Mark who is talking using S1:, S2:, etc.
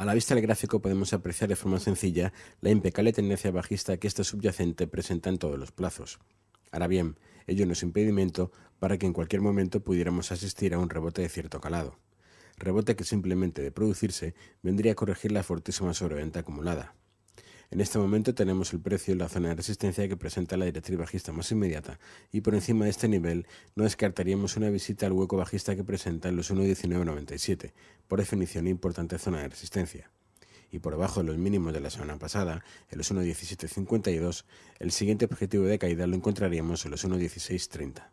S1: A la vista del gráfico podemos apreciar de forma sencilla la impecable tendencia bajista que este subyacente presenta en todos los plazos. Ahora bien, ello no es impedimento para que en cualquier momento pudiéramos asistir a un rebote de cierto calado. Rebote que simplemente de producirse vendría a corregir la fortísima sobreventa acumulada. En este momento tenemos el precio en la zona de resistencia que presenta la directriz bajista más inmediata y por encima de este nivel no descartaríamos una visita al hueco bajista que presenta en los 1.1997, por definición importante zona de resistencia y por debajo de los mínimos de la semana pasada, en los 1.1752, el siguiente objetivo de caída lo encontraríamos en los 1.1630.